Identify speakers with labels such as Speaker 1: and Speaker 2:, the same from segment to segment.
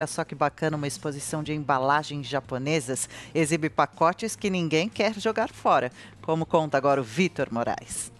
Speaker 1: Olha só que bacana, uma exposição de embalagens japonesas exibe pacotes que ninguém quer jogar fora, como conta agora o Vitor Moraes.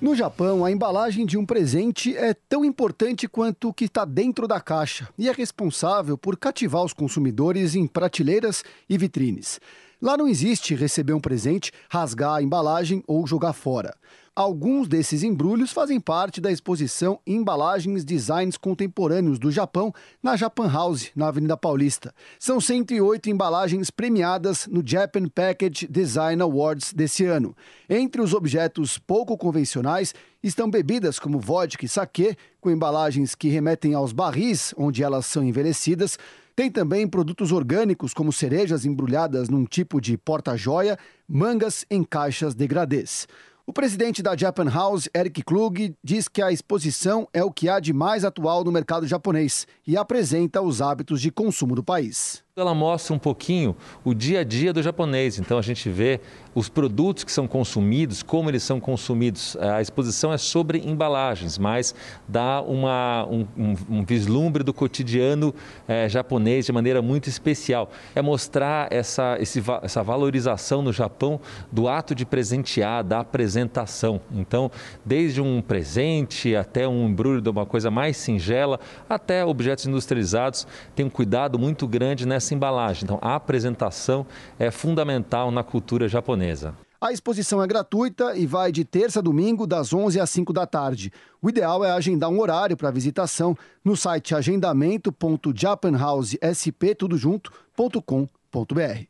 Speaker 2: No Japão, a embalagem de um presente é tão importante quanto o que está dentro da caixa e é responsável por cativar os consumidores em prateleiras e vitrines. Lá não existe receber um presente, rasgar a embalagem ou jogar fora. Alguns desses embrulhos fazem parte da exposição Embalagens Designs Contemporâneos do Japão na Japan House, na Avenida Paulista. São 108 embalagens premiadas no Japan Package Design Awards desse ano. Entre os objetos pouco convencionais estão bebidas como vodka e saquê, com embalagens que remetem aos barris onde elas são envelhecidas, tem também produtos orgânicos, como cerejas embrulhadas num tipo de porta-joia, mangas em caixas degradês. O presidente da Japan House, Eric Klug, diz que a exposição é o que há de mais atual no mercado japonês e apresenta os hábitos de consumo do país
Speaker 1: ela mostra um pouquinho o dia a dia do japonês. Então a gente vê os produtos que são consumidos, como eles são consumidos. A exposição é sobre embalagens, mas dá uma, um, um vislumbre do cotidiano é, japonês de maneira muito especial. É mostrar essa, esse, essa valorização no Japão do ato de presentear, da apresentação. Então, desde um presente até um embrulho de uma coisa mais singela, até objetos industrializados, tem um cuidado muito grande nessa essa embalagem. Então, a apresentação é fundamental na cultura japonesa.
Speaker 2: A exposição é gratuita e vai de terça a domingo, das 11 às 5 da tarde. O ideal é agendar um horário para visitação no site agendamento.japanhousesp.com.br.